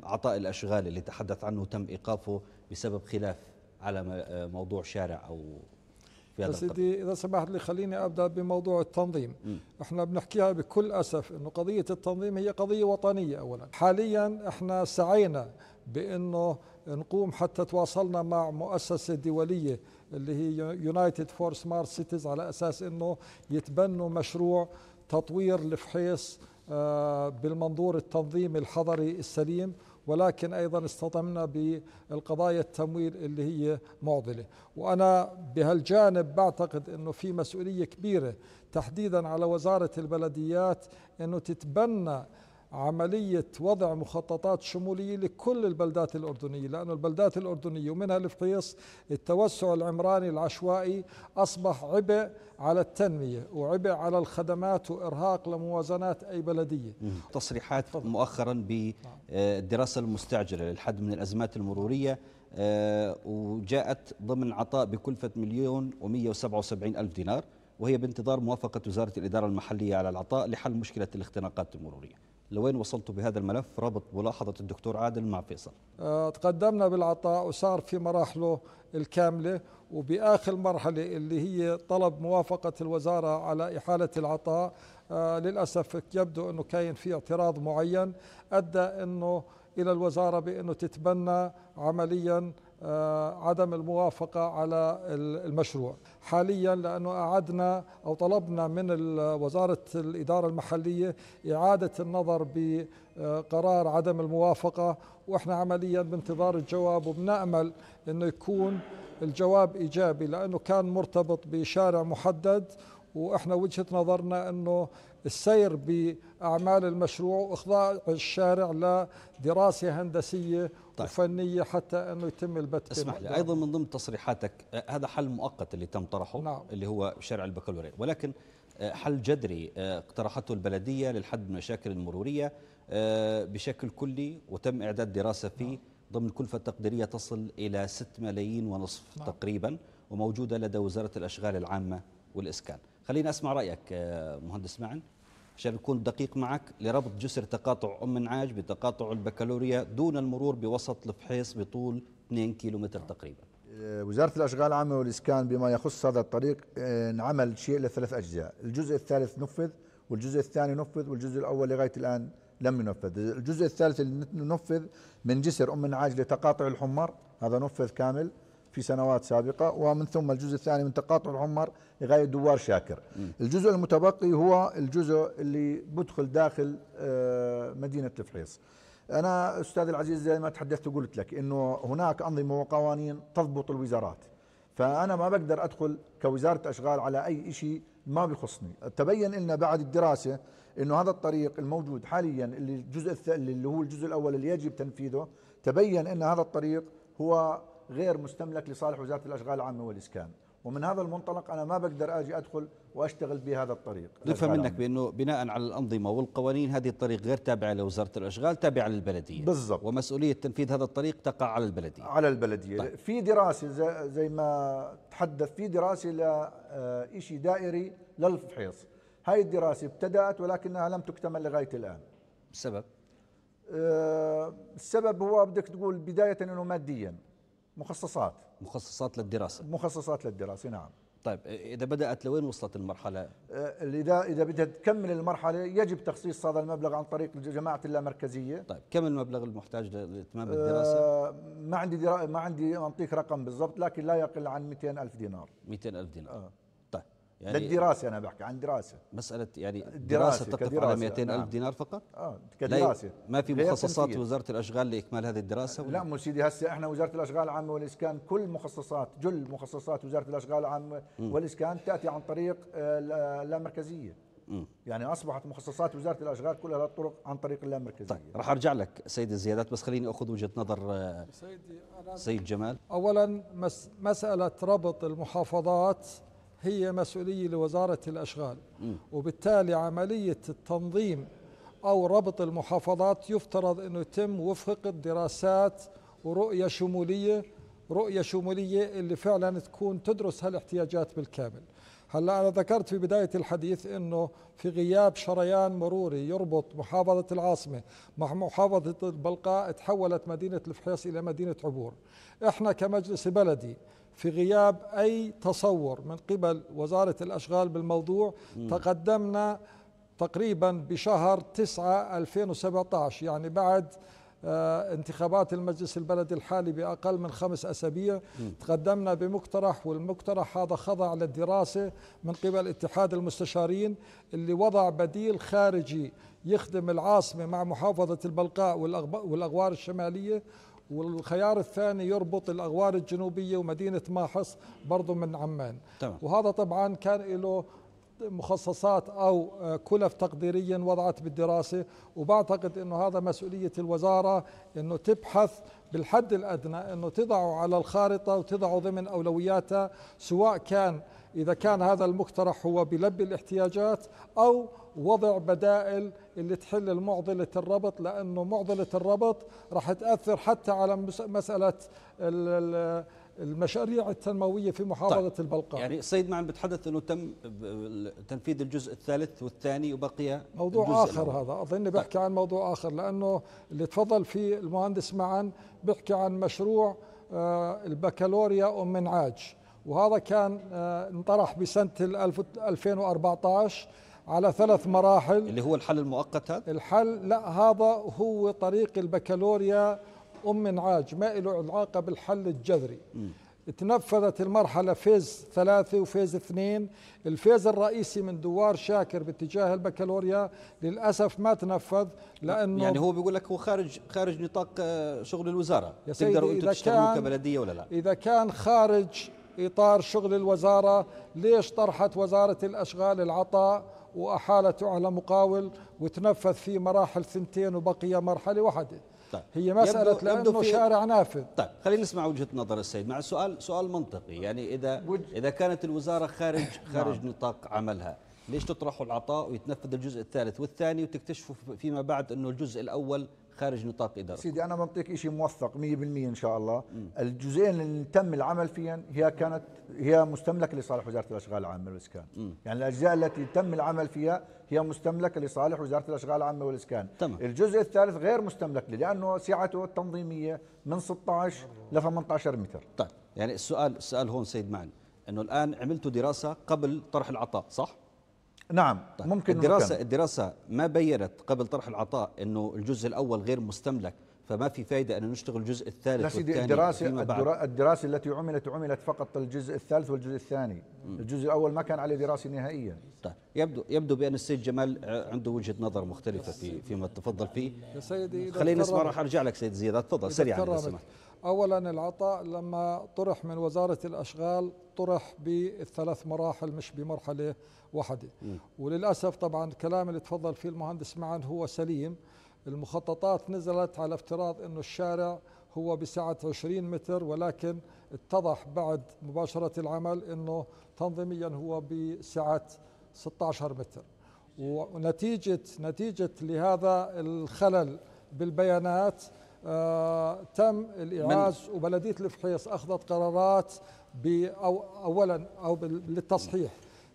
عطاء الأشغال اللي تحدث عنه تم إيقافه بسبب خلاف على موضوع شارع أو في هذا سيدي اذا سمحت لي خليني ابدا بموضوع التنظيم م. احنا بنحكيها بكل اسف انه قضيه التنظيم هي قضيه وطنيه اولا حاليا احنا سعينا بانه نقوم حتى تواصلنا مع مؤسسه دوليه اللي هي يونايتد فور سمارت سيتيز على اساس انه يتبنوا مشروع تطوير الفحيص آه، بالمنظور التنظيمي الحضري السليم ولكن أيضا اصطدمنا بالقضايا التمويل اللي هي معضلة وأنا بهالجانب بعتقد أنه في مسؤولية كبيرة تحديدا على وزارة البلديات أنه تتبنى عملية وضع مخططات شمولية لكل البلدات الأردنية لأن البلدات الأردنية ومنها الفقيص التوسع العمراني العشوائي أصبح عبء على التنمية وعبء على الخدمات وإرهاق لموازنات أي بلدية تصريحات مؤخرا بالدراسة آه، المستعجلة للحد من الأزمات المرورية آه، وجاءت ضمن عطاء بكلفة مليون و177 ألف دينار وهي بانتظار موافقة وزارة الإدارة المحلية على العطاء لحل مشكلة الاختناقات المرورية لوين وصلتوا بهذا الملف ربط ملاحظة الدكتور عادل مع فيصل آه، تقدمنا بالعطاء وصار في مراحله الكاملة وبآخر مرحلة اللي هي طلب موافقة الوزارة على إحالة العطاء آه، للأسف يبدو أنه كاين في اعتراض معين أدى أنه إلى الوزارة بأنه تتبنى عمليا آه، عدم الموافقة على المشروع حاليا لأنه أعدنا أو طلبنا من وزارة الإدارة المحلية إعادة النظر بقرار عدم الموافقة وإحنا عمليا بانتظار الجواب وبنأمل أنه يكون الجواب إيجابي لأنه كان مرتبط بشارع محدد وإحنا وجهة نظرنا أنه السير ب أعمال المشروع وإخضاع الشارع لدراسة هندسية طيب. وفنية حتى أنه يتم البت اسمح لي أيضا من ضمن تصريحاتك آه، هذا حل مؤقت اللي تم طرحه نعم. اللي هو شارع البكالوريا ولكن آه، حل جذري آه، اقترحته البلدية للحد من مشاكل المرورية بشكل كلي وتم إعداد دراسة فيه نعم. ضمن كلفة تقديرية تصل إلى 6 ملايين ونصف نعم. تقريبا وموجودة لدى وزارة الأشغال العامة والإسكان خلينا أسمع رأيك مهندس معن عشان أكون دقيق معك لربط جسر تقاطع أم نعاج بتقاطع البكالوريا دون المرور بوسط الفحيص بطول 2 كيلومتر تقريبا آه، وزارة الأشغال العامة والإسكان بما يخص هذا الطريق آه، انعمل شيء لثلاث أجزاء الجزء الثالث نفذ والجزء الثاني نفذ والجزء الأول لغاية الآن لم ينفذ الجزء الثالث اللي نفذ من جسر أم نعاج لتقاطع الحمر هذا نفذ كامل في سنوات سابقة ومن ثم الجزء الثاني من تقاطع العمر لغاية دوار شاكر الجزء المتبقي هو الجزء اللي بدخل داخل آه، مدينة تفحيص أنا أستاذ العزيز زي ما تحدثت وقلت لك أنه هناك أنظمة وقوانين تضبط الوزارات فأنا ما بقدر أدخل كوزارة أشغال على أي شيء ما بيخصني تبين لنا بعد الدراسة أنه هذا الطريق الموجود حاليا اللي الجزء اللي هو الجزء الأول اللي يجب تنفيذه تبين أن هذا الطريق هو غير مستملك لصالح وزارة الأشغال العامة والإسكان ومن هذا المنطلق أنا ما بقدر أجي أدخل وأشتغل بهذا الطريق نفهم منك بأنه بناء على الأنظمة والقوانين هذه الطريق غير تابعة لوزارة الأشغال تابعة للبلدية بالضبط ومسؤولية تنفيذ هذا الطريق تقع على البلدية على البلدية طيب. في دراسة زي, زي ما تحدث في دراسة لإشي آه، دائري للفحيص هاي الدراسة ابتدأت ولكنها لم تكتمل لغاية الآن السبب؟ آه، السبب هو بدك تقول بداية أنه ماديا مخصصات مخصصات للدراسة مخصصات للدراسة نعم طيب إذا بدأت لوين وصلت المرحلة؟ آه، إذا إذا بدها تكمل المرحلة يجب تخصيص هذا المبلغ عن طريق جماعة اللامركزية طيب كم المبلغ المحتاج لإتمام آه، الدراسة؟ آه ما عندي درا... ما عندي أعطيك رقم بالضبط لكن لا يقل عن 200 ألف دينار 200 ألف دينار آه. يعني للدراسة أنا بحكي عن دراسة مسألة يعني الدراسة تقف على 200 نعم. ألف دينار فقط؟ آه كدراسة ما في مخصصات وزارة الأشغال لإكمال هذه الدراسة؟ ولا؟ لا مو سيدي هسه إحنا وزارة الأشغال العامة والإسكان كل مخصصات جل مخصصات وزارة الأشغال العامة والإسكان تأتي عن طريق آه، اللامركزية يعني اصبحت مخصصات وزاره الاشغال كلها للطرق عن طريق اللامركزيه طيب راح ارجع لك سيد الزيادات بس خليني اخذ وجهه نظر آه، سيدي سيد جمال اولا مساله ربط المحافظات هي مسؤولية لوزارة الأشغال وبالتالي عملية التنظيم أو ربط المحافظات يفترض أنه يتم وفق الدراسات ورؤية شمولية رؤية شمولية اللي فعلا تكون تدرس هالاحتياجات بالكامل هلا انا ذكرت في بدايه الحديث انه في غياب شريان مروري يربط محافظه العاصمه مع محافظه البلقاء تحولت مدينه الفحيص الى مدينه عبور احنا كمجلس بلدي في غياب أي تصور من قبل وزارة الأشغال بالموضوع م. تقدمنا تقريبا بشهر 9 2017 يعني بعد آه، انتخابات المجلس البلدي الحالي بأقل من خمس أسابيع م. تقدمنا بمقترح والمقترح هذا خضع للدراسة من قبل اتحاد المستشارين اللي وضع بديل خارجي يخدم العاصمة مع محافظة البلقاء والأغوار الشمالية والخيار الثاني يربط الأغوار الجنوبية ومدينة ماحص برضه من عمان طبعا. وهذا طبعا كان له مخصصات أو كلف تقديريا وضعت بالدراسة وبعتقد أنه هذا مسؤولية الوزارة أنه تبحث بالحد الأدنى أنه تضعه على الخارطة وتضعه ضمن أولوياتها سواء كان إذا كان هذا المقترح هو بلبي الاحتياجات أو وضع بدائل اللي تحل المعضلة الربط لأنه معضلة الربط راح تأثر حتى على مسألة المشاريع التنموية في محافظة طيب. البلقاء يعني السيد معن بتحدث أنه تم تنفيذ الجزء الثالث والثاني وبقي موضوع آخر الأول. هذا أظن بحكي طيب. عن موضوع آخر لأنه اللي تفضل فيه المهندس معن بحكي عن مشروع آه، البكالوريا أم منعاج وهذا كان آه، انطرح بسنة 2014 على ثلاث مراحل اللي هو الحل المؤقت هذا؟ الحل لا هذا هو طريق البكالوريا أم عاج ما له علاقة بالحل الجذري م. تنفذت المرحلة فيز ثلاثة وفيز اثنين الفيز الرئيسي من دوار شاكر باتجاه البكالوريا للأسف ما تنفذ لأنه يعني هو بيقول لك هو خارج خارج نطاق آه، شغل الوزارة يا سيدي تقدروا أنتم تشتغلوا كبلدية ولا لا إذا كان خارج إطار شغل الوزارة ليش طرحت وزارة الأشغال العطاء وأحالته على مقاول وتنفذ في مراحل ثنتين وبقي مرحلة واحدة طيب. هي مسألة يبدو لأنه يبدو شارع نافذ طيب خلينا نسمع وجهة نظر السيد مع سؤال سؤال منطقي يعني إذا إذا كانت الوزارة خارج نعم. خارج نطاق عملها ليش تطرحوا العطاء ويتنفذ الجزء الثالث والثاني وتكتشفوا فيما بعد أنه الجزء الأول خارج نطاق إدارة سيدي انا بعطيك شيء موثق 100% ان شاء الله الجزئين اللي تم العمل فيها هي كانت هي مستملكه لصالح وزاره الاشغال العامه والاسكان يعني الاجزاء التي تم العمل فيها هي مستملكه لصالح وزاره الاشغال العامه والاسكان تمام. الجزء الثالث غير مستملك لانه سعته التنظيميه من 16 ل 18 متر طيب يعني السؤال السؤال هون سيد معن انه الان عملتوا دراسه قبل طرح العطاء صح نعم طيب ممكن الدراسة ممكن. الدراسة ما بينت قبل طرح العطاء أنه الجزء الأول غير مستملك فما في فائدة أن نشتغل الجزء الثالث لا سيدي الدراسة الدراسة التي عملت عملت فقط الجزء الثالث والجزء الثاني م. الجزء الأول ما كان عليه دراسة نهائيا طيب يبدو يبدو بأن السيد جمال عنده وجهة نظر مختلفة في فيما تفضل فيه يا سيدي خلينا نسمع راح أرجع لك سيد زياد تفضل سريعا أولا العطاء لما طرح من وزارة الأشغال طرح بالثلاث مراحل مش بمرحلة واحدة وللأسف طبعا الكلام اللي تفضل فيه المهندس معا هو سليم المخططات نزلت على افتراض أنه الشارع هو بسعة 20 متر ولكن اتضح بعد مباشرة العمل أنه تنظيميا هو بسعة 16 متر ونتيجة نتيجة لهذا الخلل بالبيانات آه، تم الإعاز وبلدية الفحيص أخذت قرارات أو أولا أو للتصحيح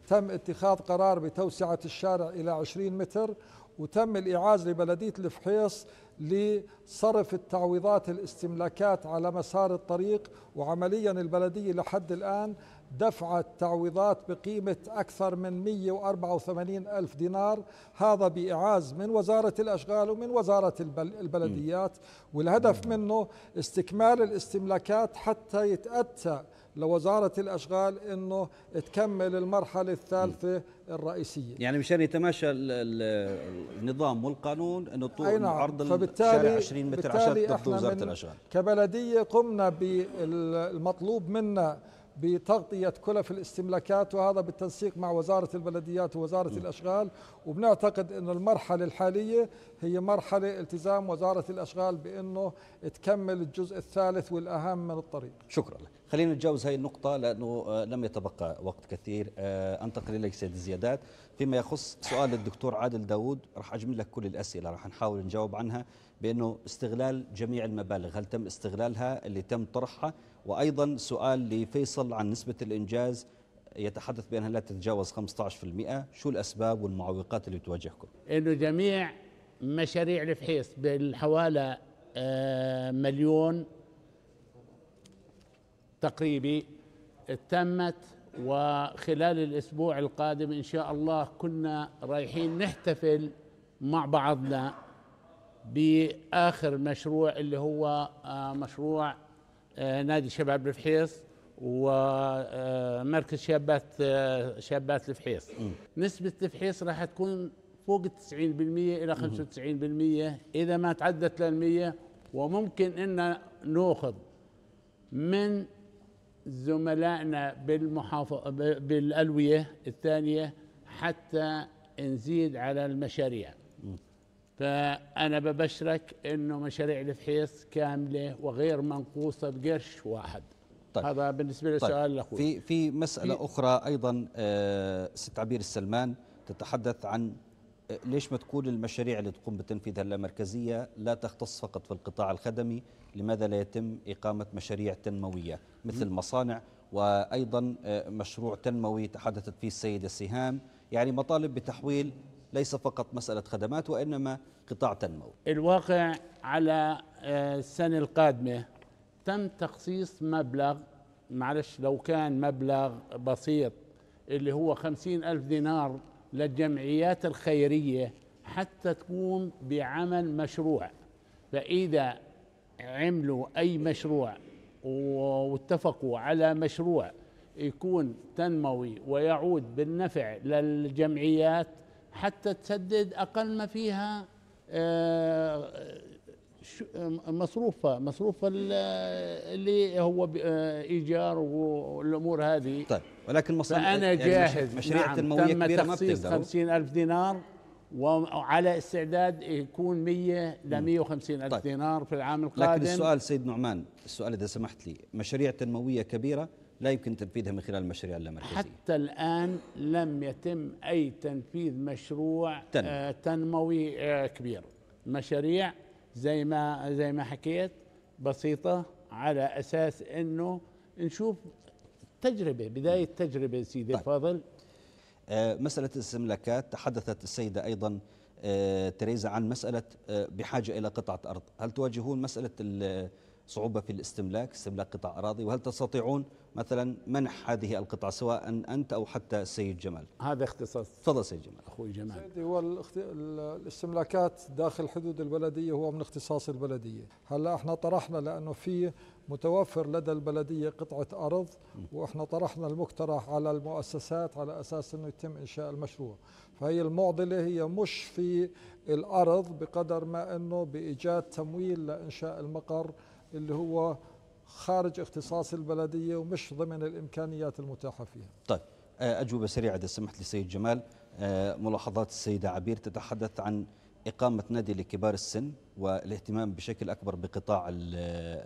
تم اتخاذ قرار بتوسعة الشارع إلى 20 متر وتم الإعاز لبلدية الفحيص لصرف التعويضات الاستملاكات على مسار الطريق وعمليا البلدية لحد الآن دفعت تعويضات بقيمة أكثر من 184 ألف دينار هذا بإعاز من وزارة الأشغال ومن وزارة البلديات والهدف منه استكمال الاستملاكات حتى يتأتى لوزارة الأشغال أنه تكمل المرحلة الثالثة الرئيسية يعني مشان يتماشى النظام والقانون أنه طول أي نعم. عرض الشارع 20 متر عشان تفضل وزارة الأشغال كبلدية قمنا بالمطلوب منا بتغطية كلف الاستملاكات وهذا بالتنسيق مع وزارة البلديات ووزارة م. الأشغال وبنعتقد أن المرحلة الحالية هي مرحلة التزام وزارة الأشغال بأنه تكمل الجزء الثالث والأهم من الطريق شكرا لك خلينا نتجاوز هذه النقطة لأنه آه، لم يتبقى وقت كثير آه، أنتقل إليك سيد الزيادات فيما يخص سؤال الدكتور عادل داود راح أجمل لك كل الأسئلة راح نحاول نجاوب عنها بأنه استغلال جميع المبالغ هل تم استغلالها اللي تم طرحها وأيضا سؤال لفيصل عن نسبة الإنجاز يتحدث بأنها لا تتجاوز 15% شو الأسباب والمعوقات اللي تواجهكم إنه جميع مشاريع الفحيص بالحوالي آه، مليون تقريبي تمت وخلال الأسبوع القادم إن شاء الله كنا رايحين نحتفل مع بعضنا بآخر مشروع اللي هو آه، مشروع آه، نادي شباب الفحيص ومركز شابات آه، شابات الفحيص نسبة الفحيص راح تكون فوق 90% إلى 95% إذا ما تعدت للمية وممكن أن نأخذ من زملائنا بالمحافظ بالألوية الثانية حتى نزيد على المشاريع فأنا ببشرك أنه مشاريع الفحيص كاملة وغير منقوصة بقرش واحد طيب. هذا بالنسبة للسؤال طيب. في في مسألة في أخرى أيضا آه ست عبير السلمان تتحدث عن آه، ليش ما تكون المشاريع اللي تقوم بتنفيذها اللامركزية لا تختص فقط في القطاع الخدمي لماذا لا يتم إقامة مشاريع تنموية مثل مصانع وأيضا آه، مشروع تنموي تحدثت فيه السيدة سهام يعني مطالب بتحويل ليس فقط مسألة خدمات وإنما قطاع تنموي الواقع على آه، السنة القادمة تم تخصيص مبلغ معلش لو كان مبلغ بسيط اللي هو خمسين ألف دينار للجمعيات الخيرية حتى تقوم بعمل مشروع فإذا عملوا أي مشروع واتفقوا على مشروع يكون تنموي ويعود بالنفع للجمعيات حتى تسدد اقل ما فيها آه، مصروفها مصروف اللي هو آه، ايجار والامور هذه طيب ولكن مصاريف فانا يعني جاهز مشاريع نعم تنمويه تم كبيره بتقدر ما 50000 دينار وعلى استعداد يكون 100 ل 150 الف طيب. دينار في العام القادم لكن السؤال سيد نعمان السؤال اذا سمحت لي مشاريع تنمويه كبيره لا يمكن تنفيذها من خلال المشاريع اللامركزية حتى الآن لم يتم أي تنفيذ مشروع آه، تنمو. آه تنموي آه كبير مشاريع زي ما زي ما حكيت بسيطة على أساس أنه نشوف تجربة بداية تجربة سيدي طيب. فاضل آه مسألة الاستملاكات تحدثت السيدة أيضا آه تريزا عن مسألة آه بحاجة إلى قطعة أرض هل تواجهون مسألة صعوبة في الاستملاك استملاك قطع أراضي وهل تستطيعون مثلا منح هذه القطع سواء أنت أو حتى السيد جمال هذا اختصاص تفضل سيد جمال أخوي جمال سيدي هو الاخت... الاستملاكات داخل حدود البلدية هو من اختصاص البلدية هلا احنا طرحنا لأنه في متوفر لدى البلدية قطعة أرض وإحنا طرحنا المقترح على المؤسسات على أساس أنه يتم إنشاء المشروع فهي المعضلة هي مش في الأرض بقدر ما أنه بإيجاد تمويل لإنشاء المقر اللي هو خارج اختصاص البلدية ومش ضمن الإمكانيات المتاحة فيها طيب آه، أجوبة سريعة إذا سمحت لسيد جمال آه، ملاحظات السيدة عبير تتحدث عن إقامة نادي لكبار السن والاهتمام بشكل أكبر بقطاع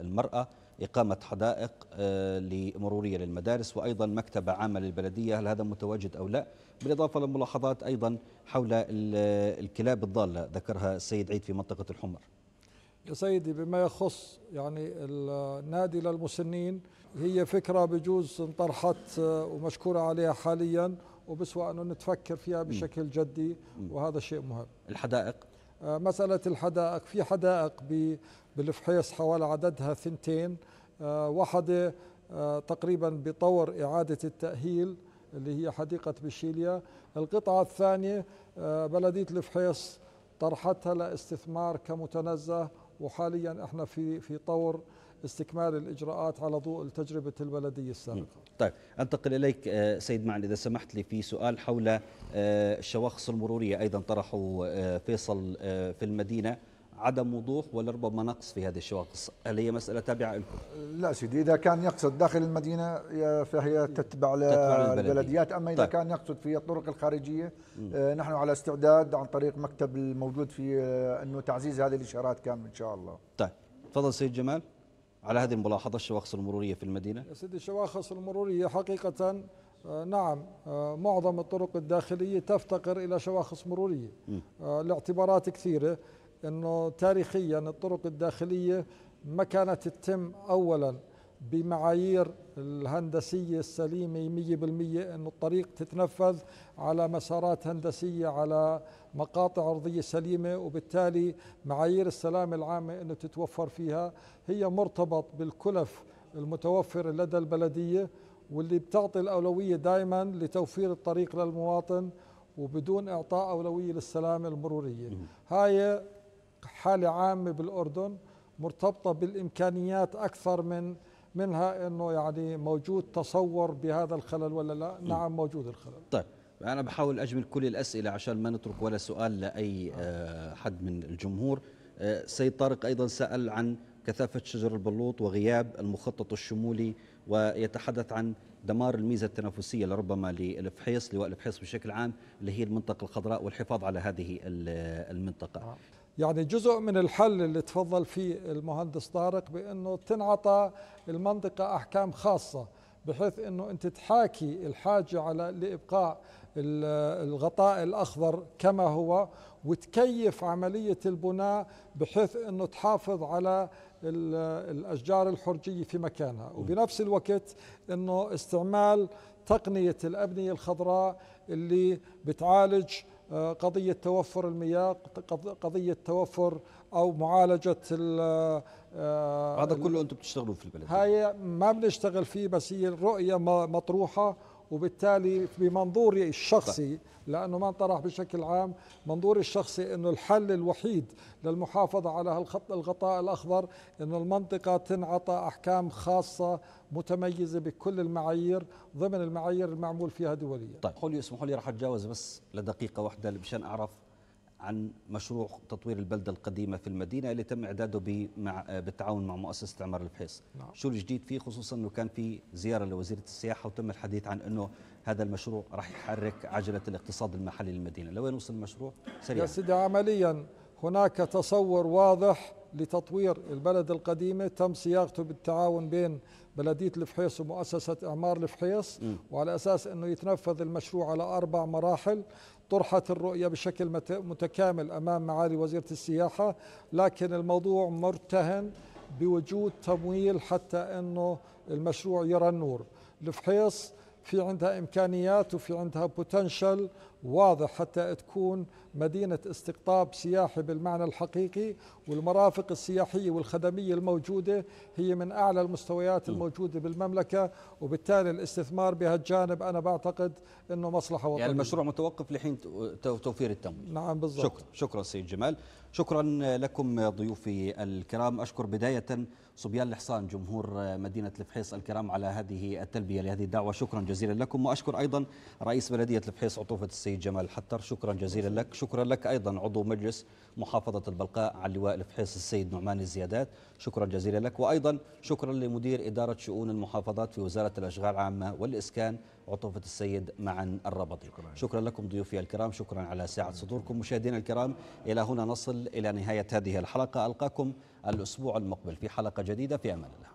المرأة إقامة حدائق آه، مرورية للمدارس وأيضا مكتبة عامة للبلدية هل هذا متواجد أو لا بالإضافة لملاحظات أيضا حول الكلاب الضالة ذكرها السيد عيد في منطقة الحمر يا سيدي بما يخص يعني النادي للمسنين هي فكرة بجوز انطرحت آه، ومشكورة عليها حاليا وبسوى أنه نتفكر فيها بشكل جدي وهذا شيء مهم الحدائق آه، مسألة الحدائق في حدائق بالفحيص حوالي عددها ثنتين آه، واحدة تقريبا بطور إعادة التأهيل اللي هي حديقة بشيليا القطعة الثانية بلدية الفحيص طرحتها لاستثمار كمتنزه وحاليا احنا في في طور استكمال الاجراءات على ضوء تجربه البلديه السابقه. طيب انتقل اليك آه، سيد معن اذا سمحت لي في سؤال حول آه، الشواخص المروريه ايضا طرحه آه، فيصل في المدينه عدم وضوح ولربما نقص في هذه الشواخص هل هي مسألة تابعة لكم؟ لا سيدي إذا كان يقصد داخل المدينة فهي تتبع, تتبع البلديات أما إذا طيب. كان يقصد في الطرق الخارجية آه نحن على استعداد عن طريق مكتب الموجود في آه أنه تعزيز هذه الإشارات كامل إن شاء الله طيب تفضل سيد جمال على هذه الملاحظة الشواخص المرورية في المدينة يا سيدي الشواخص المرورية حقيقة آه، نعم آه، معظم الطرق الداخلية تفتقر إلى شواخص مرورية آه، لاعتبارات كثيرة أنه تاريخيا الطرق الداخلية ما كانت تتم أولا بمعايير الهندسية السليمة 100% انه الطريق تتنفذ على مسارات هندسية على مقاطع أرضية سليمة وبالتالي معايير السلامة العامة أنه تتوفر فيها هي مرتبط بالكلف المتوفرة لدى البلدية واللي بتعطي الأولوية دائما لتوفير الطريق للمواطن وبدون إعطاء أولوية للسلامة المرورية هاي حالة عامة بالأردن مرتبطة بالإمكانيات أكثر من منها أنه يعني موجود تصور بهذا الخلل ولا لا نعم موجود الخلل طيب أنا بحاول أجمل كل الأسئلة عشان ما نترك ولا سؤال لأي آه، حد من الجمهور آه، سيد طارق أيضا سأل عن كثافة شجر البلوط وغياب المخطط الشمولي ويتحدث عن دمار الميزة التنافسية لربما للفحيص لواء الفحيص بشكل عام اللي هي المنطقة الخضراء والحفاظ على هذه المنطقة نعم. يعني جزء من الحل اللي تفضل فيه المهندس طارق بانه تنعطى المنطقه احكام خاصه بحيث انه انت تحاكي الحاجه على لابقاء الغطاء الاخضر كما هو وتكيف عمليه البناء بحيث انه تحافظ على الاشجار الحرجيه في مكانها وبنفس الوقت انه استعمال تقنيه الابنيه الخضراء اللي بتعالج آه، قضية توفر المياه قضية توفر أو معالجة آه، هذا كله أنتم بتشتغلوا في البلد هاي ما بنشتغل فيه بس هي الرؤية مطروحة وبالتالي بمنظوري الشخصي لأنه ما انطرح بشكل عام منظوري الشخصي أنه الحل الوحيد للمحافظة على هالخط الغطاء الأخضر أن المنطقة تنعطى أحكام خاصة متميزة بكل المعايير ضمن المعايير المعمول فيها دوليا طيب خليني اسمحوا لي رح أتجاوز بس لدقيقة واحدة مشان أعرف عن مشروع تطوير البلدة القديمة في المدينة اللي تم إعداده مع بالتعاون مع مؤسسة عمر البحيص نعم. شو الجديد فيه خصوصا أنه كان في زيارة لوزيرة السياحة وتم الحديث عن أنه هذا المشروع راح يحرك عجلة الاقتصاد المحلي للمدينة لوين وصل المشروع سريعا يا سيدي عمليا هناك تصور واضح لتطوير البلد القديمة تم صياغته بالتعاون بين بلدية الفحيص ومؤسسة إعمار الفحيص وعلى أساس أنه يتنفذ المشروع على أربع مراحل طرحت الرؤية بشكل متكامل أمام معالي وزيرة السياحة لكن الموضوع مرتهن بوجود تمويل حتى أنه المشروع يرى النور الفحيص في عندها إمكانيات وفي عندها بوتنشل واضح حتى تكون مدينة استقطاب سياحي بالمعنى الحقيقي والمرافق السياحية والخدمية الموجودة هي من أعلى المستويات الموجودة بالمملكة وبالتالي الاستثمار بهالجانب أنا بعتقد أنه مصلحة وطنية يعني المشروع متوقف لحين توفير التمويل نعم بالضبط شكرا شكرا سيد جمال شكرا لكم ضيوفي الكرام أشكر بداية صبيان الحصان جمهور مدينة الفحيص الكرام على هذه التلبية لهذه الدعوة شكرا جزيلا لكم وأشكر أيضا رئيس بلدية الفحيص عطوفة السيد السيد جمال حتر شكرا جزيلا لك شكرا لك أيضا عضو مجلس محافظة البلقاء على اللواء الفحيص السيد نعمان الزيادات شكرا جزيلا لك وأيضا شكرا لمدير إدارة شؤون المحافظات في وزارة الأشغال العامة والإسكان عطوفة السيد معن الربطي شكرا, شكرا لكم ضيوفي الكرام شكرا على ساعة صدوركم مشاهدينا الكرام إلى هنا نصل إلى نهاية هذه الحلقة ألقاكم الأسبوع المقبل في حلقة جديدة في أمان الله